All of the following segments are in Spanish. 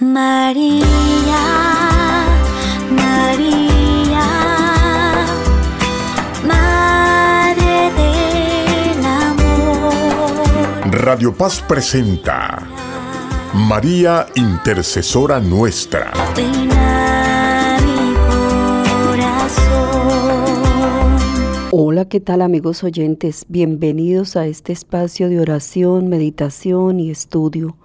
María, María, Madre del Amor. Radio Paz presenta María Intercesora Nuestra. Hola, ¿qué tal amigos oyentes? Bienvenidos a este espacio de oración, meditación y estudio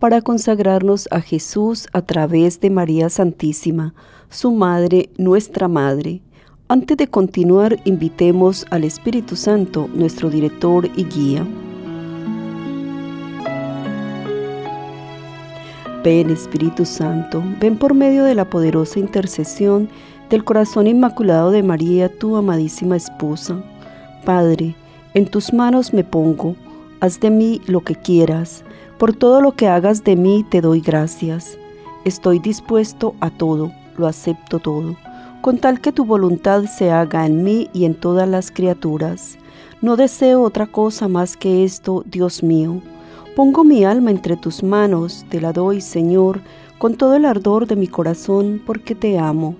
para consagrarnos a Jesús a través de María Santísima, su Madre, nuestra Madre. Antes de continuar, invitemos al Espíritu Santo, nuestro director y guía. Ven Espíritu Santo, ven por medio de la poderosa intercesión del corazón inmaculado de María, tu amadísima esposa. Padre, en tus manos me pongo, haz de mí lo que quieras. Por todo lo que hagas de mí te doy gracias. Estoy dispuesto a todo, lo acepto todo, con tal que tu voluntad se haga en mí y en todas las criaturas. No deseo otra cosa más que esto, Dios mío. Pongo mi alma entre tus manos, te la doy, Señor, con todo el ardor de mi corazón, porque te amo.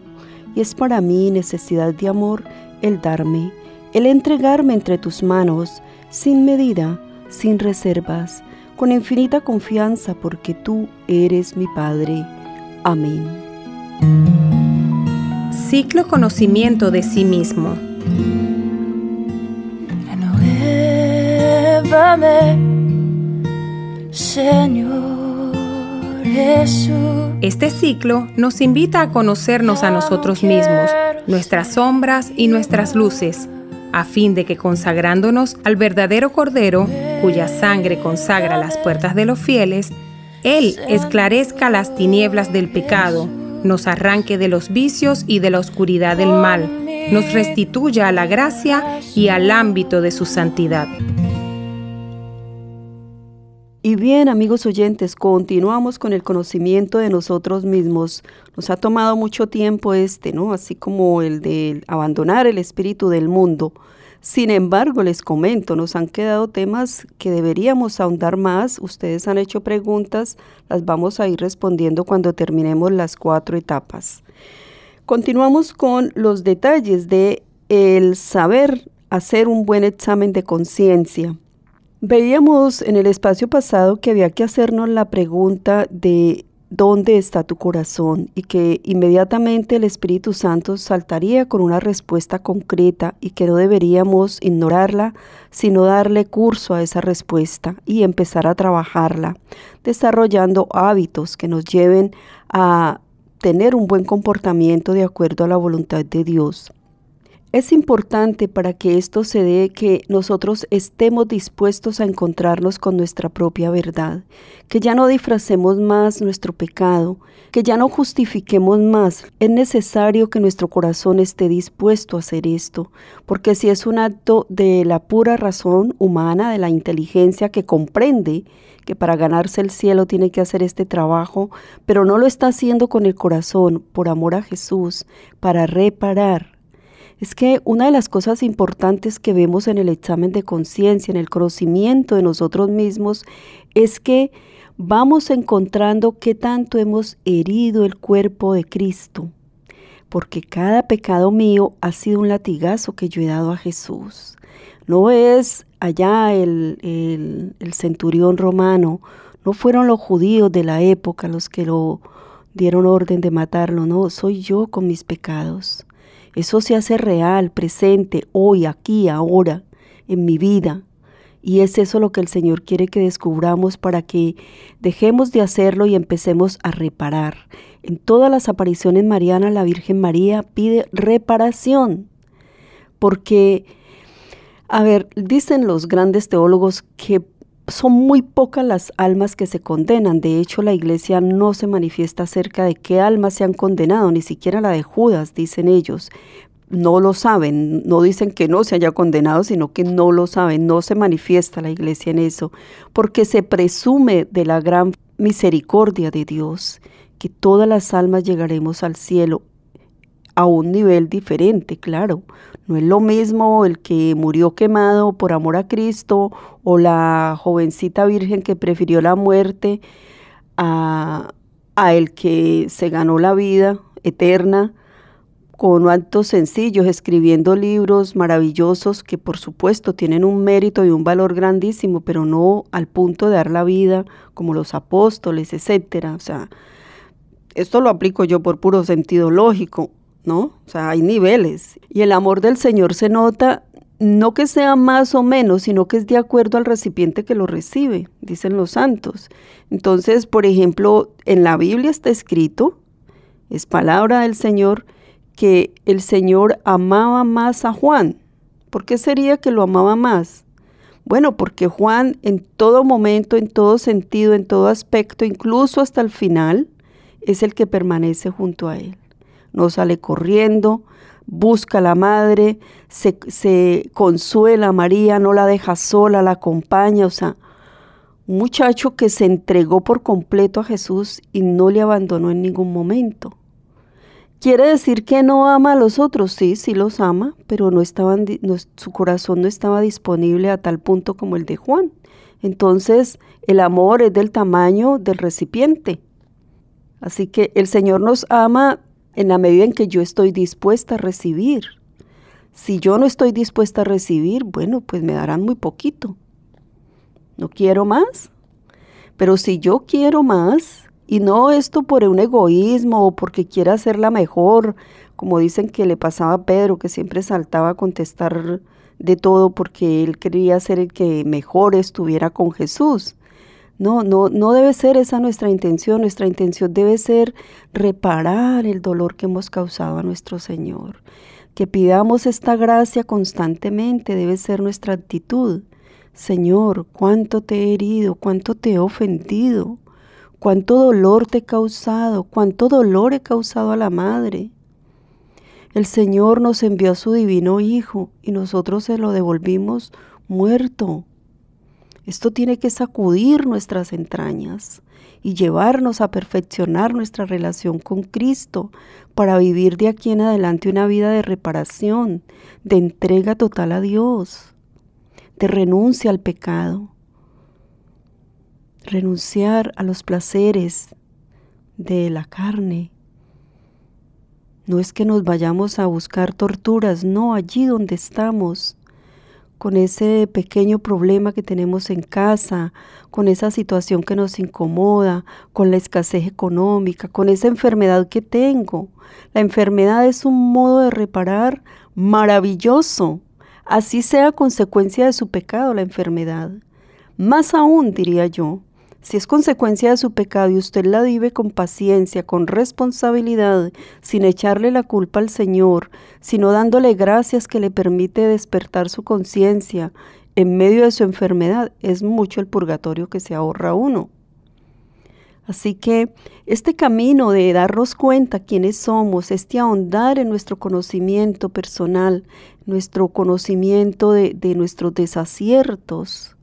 Y es para mí necesidad de amor el darme, el entregarme entre tus manos, sin medida, sin reservas, con infinita confianza porque tú eres mi Padre. Amén. Ciclo Conocimiento de sí mismo. Señor Jesús. Este ciclo nos invita a conocernos a nosotros mismos, nuestras sombras y nuestras luces, a fin de que consagrándonos al verdadero Cordero, cuya sangre consagra las puertas de los fieles, Él esclarezca las tinieblas del pecado, nos arranque de los vicios y de la oscuridad del mal, nos restituya a la gracia y al ámbito de su santidad. Y bien, amigos oyentes, continuamos con el conocimiento de nosotros mismos. Nos ha tomado mucho tiempo este, ¿no? Así como el de abandonar el espíritu del mundo. Sin embargo, les comento, nos han quedado temas que deberíamos ahondar más. Ustedes han hecho preguntas, las vamos a ir respondiendo cuando terminemos las cuatro etapas. Continuamos con los detalles de el saber hacer un buen examen de conciencia. Veíamos en el espacio pasado que había que hacernos la pregunta de dónde está tu corazón y que inmediatamente el Espíritu Santo saltaría con una respuesta concreta y que no deberíamos ignorarla, sino darle curso a esa respuesta y empezar a trabajarla, desarrollando hábitos que nos lleven a tener un buen comportamiento de acuerdo a la voluntad de Dios. Es importante para que esto se dé que nosotros estemos dispuestos a encontrarnos con nuestra propia verdad, que ya no disfracemos más nuestro pecado, que ya no justifiquemos más. Es necesario que nuestro corazón esté dispuesto a hacer esto, porque si es un acto de la pura razón humana, de la inteligencia que comprende que para ganarse el cielo tiene que hacer este trabajo, pero no lo está haciendo con el corazón, por amor a Jesús, para reparar es que una de las cosas importantes que vemos en el examen de conciencia, en el conocimiento de nosotros mismos, es que vamos encontrando qué tanto hemos herido el cuerpo de Cristo, porque cada pecado mío ha sido un latigazo que yo he dado a Jesús. No es allá el, el centurión romano, no fueron los judíos de la época los que lo dieron orden de matarlo, no, soy yo con mis pecados. Eso se hace real, presente, hoy, aquí, ahora, en mi vida. Y es eso lo que el Señor quiere que descubramos para que dejemos de hacerlo y empecemos a reparar. En todas las apariciones marianas la Virgen María pide reparación. Porque, a ver, dicen los grandes teólogos que son muy pocas las almas que se condenan. De hecho, la iglesia no se manifiesta acerca de qué almas se han condenado, ni siquiera la de Judas, dicen ellos. No lo saben, no dicen que no se haya condenado, sino que no lo saben, no se manifiesta la iglesia en eso, porque se presume de la gran misericordia de Dios, que todas las almas llegaremos al cielo a un nivel diferente, claro. No es lo mismo el que murió quemado por amor a Cristo o la jovencita virgen que prefirió la muerte a, el que se ganó la vida eterna con actos sencillos, escribiendo libros maravillosos que por supuesto tienen un mérito y un valor grandísimo, pero no al punto de dar la vida como los apóstoles, etcétera. O sea, esto lo aplico yo por puro sentido lógico. ¿no? O sea, hay niveles. Y el amor del Señor se nota no que sea más o menos, sino que es de acuerdo al recipiente que lo recibe, dicen los santos. Entonces, por ejemplo, en la Biblia está escrito, es palabra del Señor, que el Señor amaba más a Juan. ¿Por qué sería que lo amaba más? Bueno, porque Juan en todo momento, en todo sentido, en todo aspecto, incluso hasta el final, es el que permanece junto a él no sale corriendo, busca a la madre, se, consuela a María, no la deja sola, la acompaña, o sea, un muchacho que se entregó por completo a Jesús y no le abandonó en ningún momento. ¿Quiere decir que no ama a los otros? Sí, sí los ama, pero no su corazón no estaba disponible a tal punto como el de Juan. Entonces, el amor es del tamaño del recipiente. Así que el Señor nos ama en la medida en que yo estoy dispuesta a recibir. Si yo no estoy dispuesta a recibir, bueno, pues me darán muy poquito. No quiero más. Pero si yo quiero más, y no esto por un egoísmo o porque quiera ser la mejor, como dicen que le pasaba a Pedro, que siempre saltaba a contestar de todo porque él quería ser el que mejor estuviera con Jesús. No, no, debe ser esa nuestra intención. Nuestra intención debe ser reparar el dolor que hemos causado a nuestro Señor. Que pidamos esta gracia constantemente debe ser nuestra actitud. Señor, cuánto te he herido, cuánto te he ofendido, cuánto dolor te he causado, cuánto dolor he causado a la madre. El Señor nos envió a su divino Hijo y nosotros se lo devolvimos muerto, esto tiene que sacudir nuestras entrañas y llevarnos a perfeccionar nuestra relación con Cristo para vivir de aquí en adelante una vida de reparación, de entrega total a Dios, de renuncia al pecado, renunciar a los placeres de la carne. No es que nos vayamos a buscar torturas, no allí donde estamos con ese pequeño problema que tenemos en casa, con esa situación que nos incomoda, con la escasez económica, con esa enfermedad que tengo. La enfermedad es un modo de reparar maravilloso, así sea consecuencia de su pecado la enfermedad. Más aún, diría yo, si es consecuencia de su pecado y usted la vive con paciencia, con responsabilidad, sin echarle la culpa al Señor, sino dándole gracias que le permite despertar su conciencia en medio de su enfermedad, es mucho el purgatorio que se ahorra uno. Así que este camino de darnos cuenta quiénes somos, este ahondar en nuestro conocimiento personal, nuestro conocimiento de, nuestros desaciertos,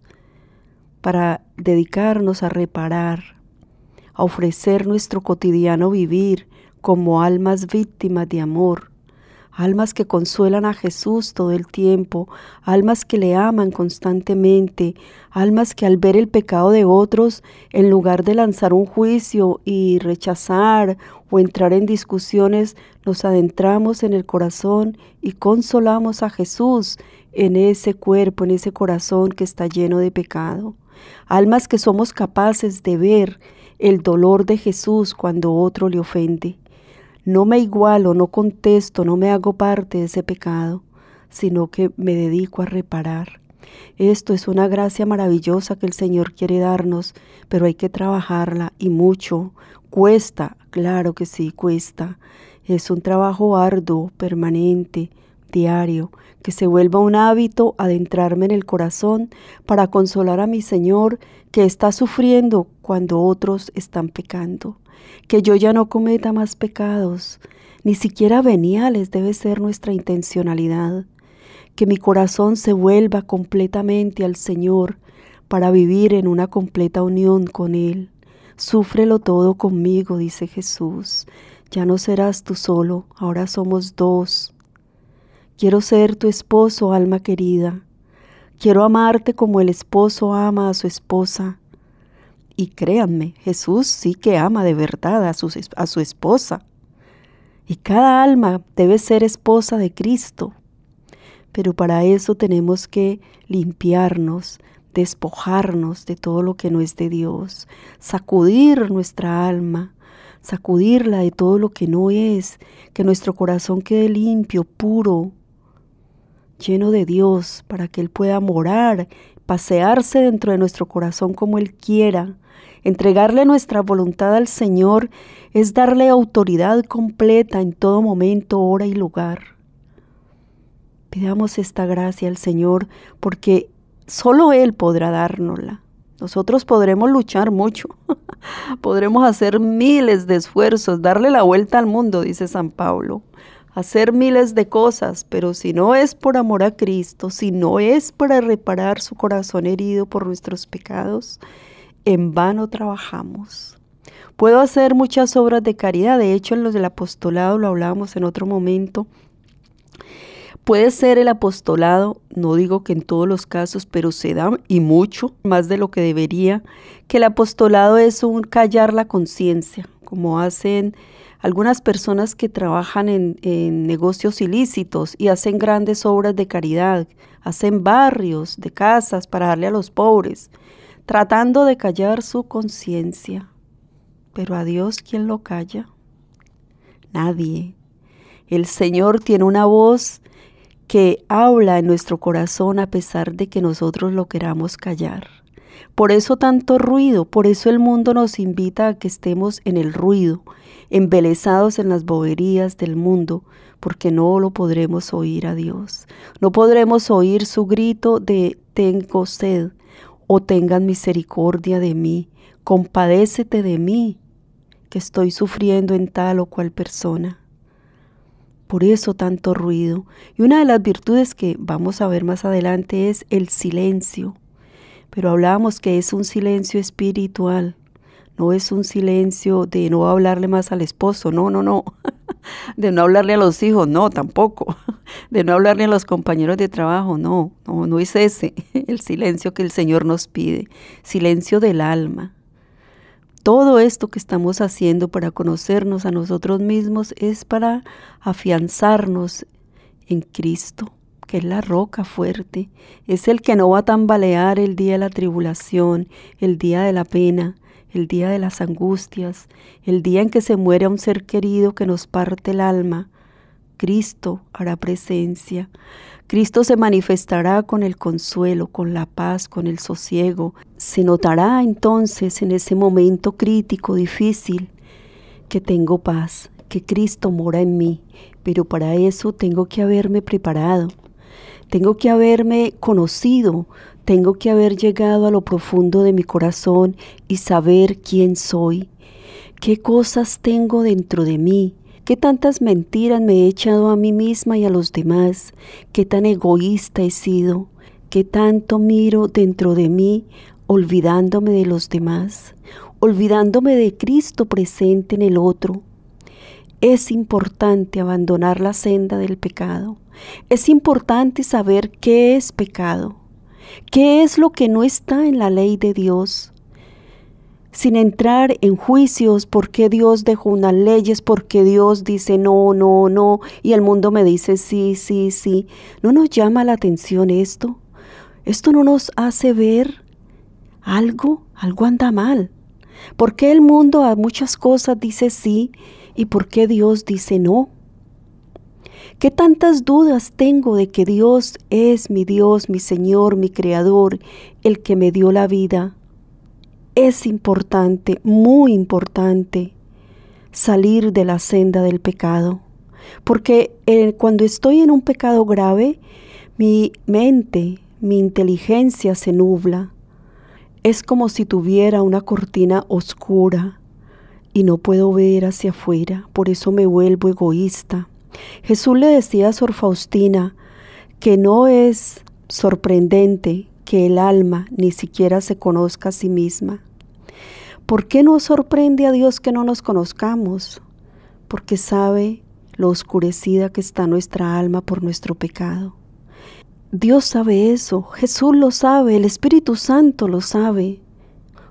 para dedicarnos a reparar, a ofrecer nuestro cotidiano vivir como almas víctimas de amor, almas que consuelan a Jesús todo el tiempo, almas que le aman constantemente, almas que al ver el pecado de otros, en lugar de lanzar un juicio y rechazar o entrar en discusiones, nos adentramos en el corazón y consolamos a Jesús en ese cuerpo, en ese corazón que está lleno de pecado almas que somos capaces de ver el dolor de Jesús cuando otro le ofende. No me igualo, no contesto, no me hago parte de ese pecado, sino que me dedico a reparar. Esto es una gracia maravillosa que el Señor quiere darnos, pero hay que trabajarla y mucho. Cuesta, claro que sí, cuesta. Es un trabajo arduo, permanente, diario, que se vuelva un hábito adentrarme en el corazón para consolar a mi Señor que está sufriendo cuando otros están pecando. Que yo ya no cometa más pecados, ni siquiera veniales debe ser nuestra intencionalidad. Que mi corazón se vuelva completamente al Señor para vivir en una completa unión con Él. Súfrelo todo conmigo, dice Jesús. Ya no serás tú solo, ahora somos dos. Quiero ser tu esposo, alma querida. Quiero amarte como el esposo ama a su esposa. Y créanme, Jesús sí que ama de verdad a su, esposa. Y cada alma debe ser esposa de Cristo. Pero para eso tenemos que limpiarnos, despojarnos de todo lo que no es de Dios, sacudir nuestra alma, sacudirla de todo lo que no es, que nuestro corazón quede limpio, puro, lleno de Dios, para que Él pueda morar, pasearse dentro de nuestro corazón como Él quiera. Entregarle nuestra voluntad al Señor es darle autoridad completa en todo momento, hora y lugar. Pidamos esta gracia al Señor porque solo Él podrá dárnosla. Nosotros podremos luchar mucho, podremos hacer miles de esfuerzos, darle la vuelta al mundo, dice San Pablo hacer miles de cosas, pero si no es por amor a Cristo, si no es para reparar su corazón herido por nuestros pecados, en vano trabajamos. Puedo hacer muchas obras de caridad, de hecho en los del apostolado lo hablábamos en otro momento. Puede ser el apostolado, no digo que en todos los casos, pero se da y mucho más de lo que debería, que el apostolado es un callar la conciencia, como hacen algunas personas que trabajan en, negocios ilícitos y hacen grandes obras de caridad, hacen barrios de casas para darle a los pobres, tratando de callar su conciencia. Pero a Dios, ¿quién lo calla? Nadie. El Señor tiene una voz que habla en nuestro corazón a pesar de que nosotros lo queramos callar. Por eso tanto ruido, por eso el mundo nos invita a que estemos en el ruido, embelezados en las boberías del mundo, porque no lo podremos oír a Dios. No podremos oír su grito de tengo sed o tengan misericordia de mí, compadécete de mí, que estoy sufriendo en tal o cual persona. Por eso tanto ruido. Y una de las virtudes que vamos a ver más adelante es el silencio. Pero hablamos que es un silencio espiritual, no es un silencio de no hablarle más al esposo, no, no, no, de no hablarle a los hijos, no, tampoco, de no hablarle a los compañeros de trabajo, no, no, no es ese el silencio que el Señor nos pide, silencio del alma. Todo esto que estamos haciendo para conocernos a nosotros mismos es para afianzarnos en Cristo, que es la roca fuerte, es el que no va a tambalear el día de la tribulación, el día de la pena, el día de las angustias, el día en que se muere un ser querido que nos parte el alma. Cristo hará presencia. Cristo se manifestará con el consuelo, con la paz, con el sosiego. Se notará entonces en ese momento crítico, difícil, que tengo paz, que Cristo mora en mí, pero para eso tengo que haberme preparado. Tengo que haberme conocido, tengo que haber llegado a lo profundo de mi corazón y saber quién soy, qué cosas tengo dentro de mí, qué tantas mentiras me he echado a mí misma y a los demás, qué tan egoísta he sido, qué tanto miro dentro de mí olvidándome de los demás, olvidándome de Cristo presente en el otro, es importante abandonar la senda del pecado. Es importante saber qué es pecado, qué es lo que no está en la ley de Dios, sin entrar en juicios por qué Dios dejó unas leyes, porque Dios dice no, no, no, y el mundo me dice sí, sí, sí. ¿No nos llama la atención esto? ¿Esto no nos hace ver algo? Algo anda mal. ¿Por qué el mundo a muchas cosas dice sí ¿Y por qué Dios dice no? ¿Qué tantas dudas tengo de que Dios es mi Dios, mi Señor, mi Creador, el que me dio la vida? Es importante, muy importante, salir de la senda del pecado, porque eh, cuando estoy en un pecado grave, mi mente, mi inteligencia se nubla. Es como si tuviera una cortina oscura y no puedo ver hacia afuera, por eso me vuelvo egoísta. Jesús le decía a Sor Faustina que no es sorprendente que el alma ni siquiera se conozca a sí misma. ¿Por qué no sorprende a Dios que no nos conozcamos? Porque sabe lo oscurecida que está nuestra alma por nuestro pecado. Dios sabe eso, Jesús lo sabe, el Espíritu Santo lo sabe,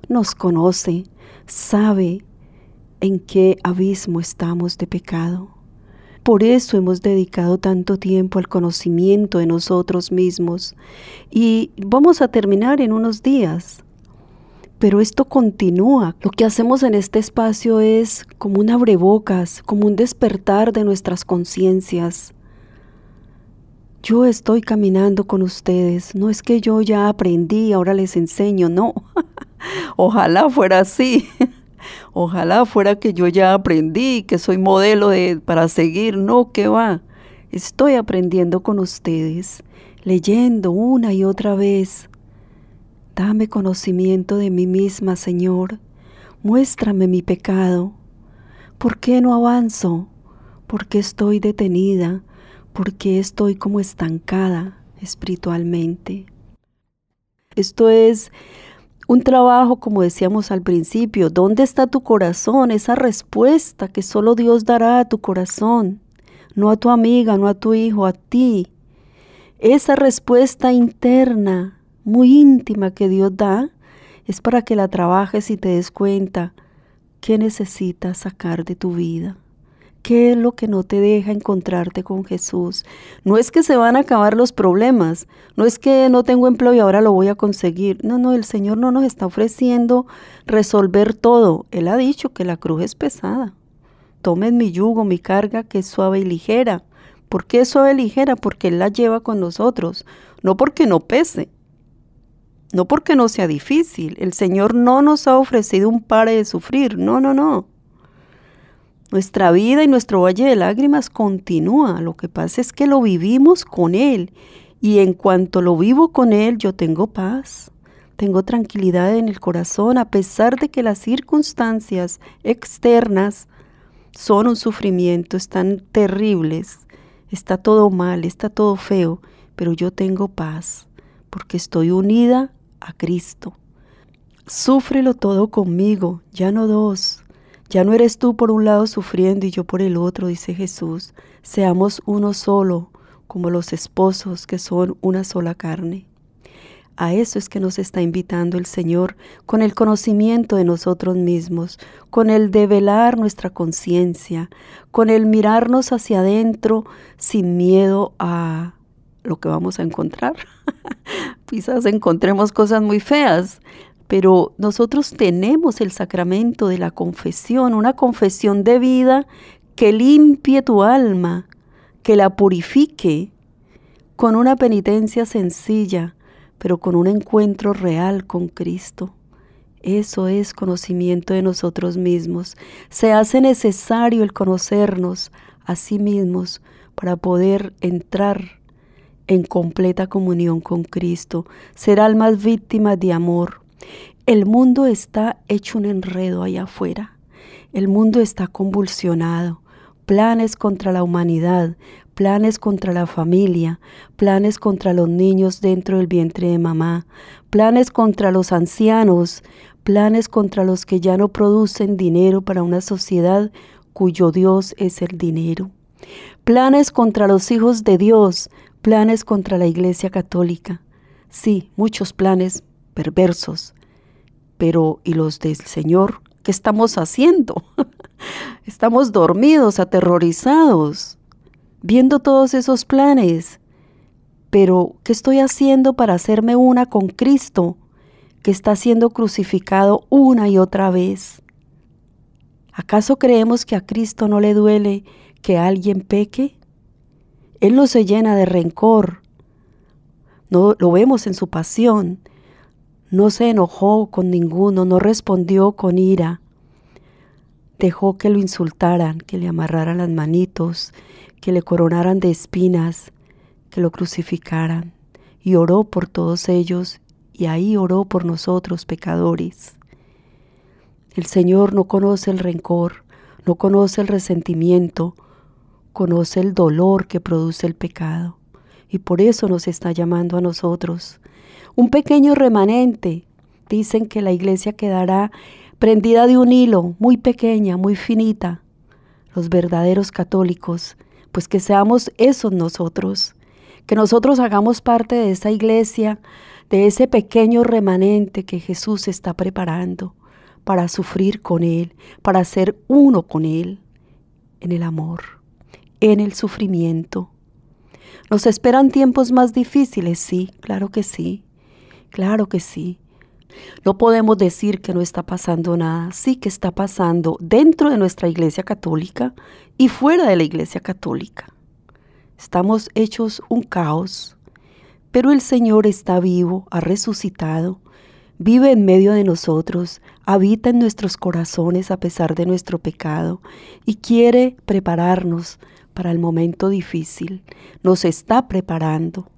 nos conoce, sabe en qué abismo estamos de pecado. Por eso hemos dedicado tanto tiempo al conocimiento de nosotros mismos y vamos a terminar en unos días. Pero esto continúa. Lo que hacemos en este espacio es como un abrebocas, como un despertar de nuestras conciencias. Yo estoy caminando con ustedes. No es que yo ya aprendí, ahora les enseño, no. Ojalá fuera así. Ojalá fuera que yo ya aprendí, que soy modelo de, para seguir. No, que va. Estoy aprendiendo con ustedes, leyendo una y otra vez. Dame conocimiento de mí misma, Señor. Muéstrame mi pecado. ¿Por qué no avanzo? ¿Por qué estoy detenida? ¿Por qué estoy como estancada espiritualmente? Esto es un trabajo, como decíamos al principio, ¿dónde está tu corazón? Esa respuesta que solo Dios dará a tu corazón, no a tu amiga, no a tu hijo, a ti. Esa respuesta interna, muy íntima que Dios da, es para que la trabajes y te des cuenta qué necesitas sacar de tu vida. ¿Qué es lo que no te deja encontrarte con Jesús? No es que se van a acabar los problemas, no es que no tengo empleo y ahora lo voy a conseguir. No, no, el Señor no nos está ofreciendo resolver todo. Él ha dicho que la cruz es pesada. Tomen mi yugo, mi carga, que es suave y ligera. ¿Por qué es suave y ligera? Porque Él la lleva con nosotros, no porque no pese. No porque no sea difícil, el Señor no nos ha ofrecido un pare de sufrir, no, no, no. Nuestra vida y nuestro valle de lágrimas continúa. Lo que pasa es que lo vivimos con Él. Y en cuanto lo vivo con Él, yo tengo paz, tengo tranquilidad en el corazón, a pesar de que las circunstancias externas son un sufrimiento, están terribles, está todo mal, está todo feo, pero yo tengo paz porque estoy unida a Cristo. Súfrelo todo conmigo, ya no dos, ya no eres tú por un lado sufriendo y yo por el otro, dice Jesús. Seamos uno solo, como los esposos que son una sola carne. A eso es que nos está invitando el Señor con el conocimiento de nosotros mismos, con el develar nuestra conciencia, con el mirarnos hacia adentro sin miedo a lo que vamos a encontrar. Quizás encontremos cosas muy feas, pero nosotros tenemos el sacramento de la confesión, una confesión de vida que limpie tu alma, que la purifique con una penitencia sencilla, pero con un encuentro real con Cristo. Eso es conocimiento de nosotros mismos. Se hace necesario el conocernos a sí mismos para poder entrar en completa comunión con Cristo, ser almas víctimas de amor, el mundo está hecho un enredo allá afuera. El mundo está convulsionado. Planes contra la humanidad, planes contra la familia, planes contra los niños dentro del vientre de mamá, planes contra los ancianos, planes contra los que ya no producen dinero para una sociedad cuyo Dios es el dinero. Planes contra los hijos de Dios, planes contra la Iglesia Católica. Sí, muchos planes perversos, pero ¿y los del Señor? ¿Qué estamos haciendo? estamos dormidos, aterrorizados, viendo todos esos planes. Pero, ¿qué estoy haciendo para hacerme una con Cristo, que está siendo crucificado una y otra vez? ¿Acaso creemos que a Cristo no le duele que alguien peque? Él no se llena de rencor. No lo vemos en su pasión. No se enojó con ninguno, no respondió con ira. Dejó que lo insultaran, que le amarraran las manitos, que le coronaran de espinas, que lo crucificaran. Y oró por todos ellos y ahí oró por nosotros pecadores. El Señor no conoce el rencor, no conoce el resentimiento, conoce el dolor que produce el pecado y por eso nos está llamando a nosotros. Un pequeño remanente. Dicen que la iglesia quedará prendida de un hilo, muy pequeña, muy finita. Los verdaderos católicos, pues que seamos esos nosotros, que nosotros hagamos parte de esa iglesia, de ese pequeño remanente que Jesús está preparando para sufrir con Él, para ser uno con Él, en el amor, en el sufrimiento nos esperan tiempos más difíciles, sí, claro que sí, claro que sí. No podemos decir que no está pasando nada, sí que está pasando dentro de nuestra Iglesia Católica y fuera de la Iglesia Católica. Estamos hechos un caos, pero el Señor está vivo, ha resucitado, vive en medio de nosotros, habita en nuestros corazones a pesar de nuestro pecado y quiere prepararnos para el momento difícil, nos está preparando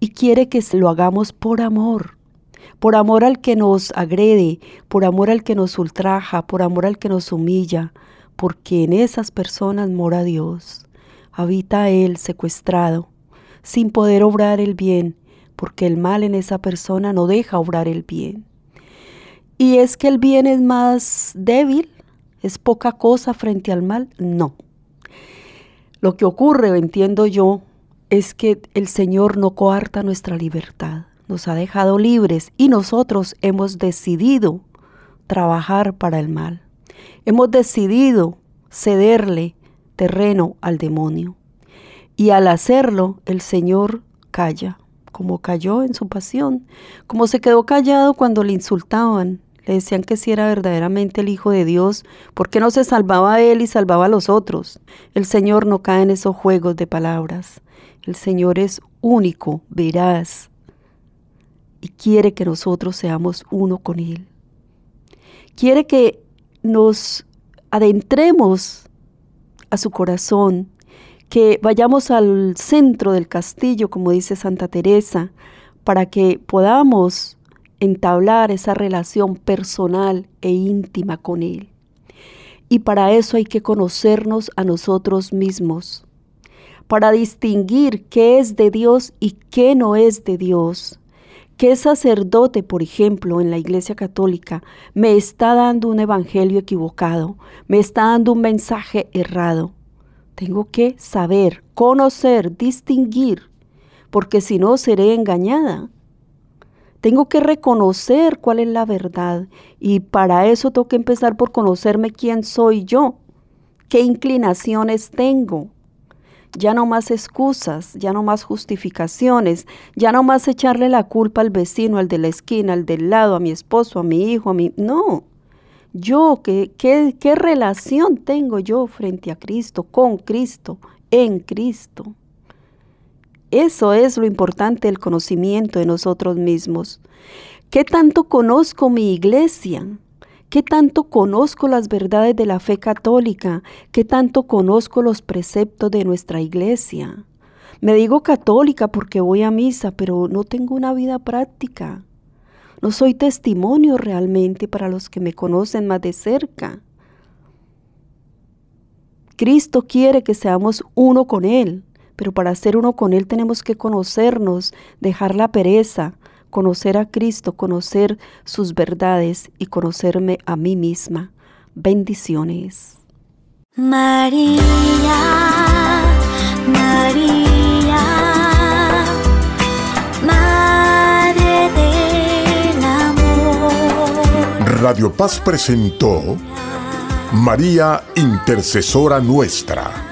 y quiere que lo hagamos por amor, por amor al que nos agrede, por amor al que nos ultraja, por amor al que nos humilla, porque en esas personas mora Dios, habita Él secuestrado, sin poder obrar el bien, porque el mal en esa persona no deja obrar el bien. Y es que el bien es más débil, es poca cosa frente al mal, no. Lo que ocurre, entiendo yo, es que el Señor no coarta nuestra libertad, nos ha dejado libres y nosotros hemos decidido trabajar para el mal. Hemos decidido cederle terreno al demonio. Y al hacerlo, el Señor calla, como cayó en su pasión, como se quedó callado cuando le insultaban le decían que si era verdaderamente el Hijo de Dios, ¿por qué no se salvaba a él y salvaba a los otros? El Señor no cae en esos juegos de palabras. El Señor es único, veraz, y quiere que nosotros seamos uno con Él. Quiere que nos adentremos a su corazón, que vayamos al centro del castillo, como dice Santa Teresa, para que podamos entablar esa relación personal e íntima con Él. Y para eso hay que conocernos a nosotros mismos, para distinguir qué es de Dios y qué no es de Dios. ¿Qué sacerdote, por ejemplo, en la Iglesia Católica me está dando un evangelio equivocado? ¿Me está dando un mensaje errado? Tengo que saber, conocer, distinguir, porque si no seré engañada tengo que reconocer cuál es la verdad y para eso tengo que empezar por conocerme quién soy yo, qué inclinaciones tengo. Ya no más excusas, ya no más justificaciones, ya no más echarle la culpa al vecino, al de la esquina, al del lado, a mi esposo, a mi hijo, a mi... No, yo, ¿qué, qué relación tengo yo frente a Cristo, con Cristo, en Cristo? Eso es lo importante del conocimiento de nosotros mismos. ¿Qué tanto conozco mi iglesia? ¿Qué tanto conozco las verdades de la fe católica? ¿Qué tanto conozco los preceptos de nuestra iglesia? Me digo católica porque voy a misa, pero no tengo una vida práctica. No soy testimonio realmente para los que me conocen más de cerca. Cristo quiere que seamos uno con Él pero para ser uno con Él tenemos que conocernos, dejar la pereza, conocer a Cristo, conocer sus verdades y conocerme a mí misma. Bendiciones. María, María, Madre del Amor. Radio Paz presentó María Intercesora Nuestra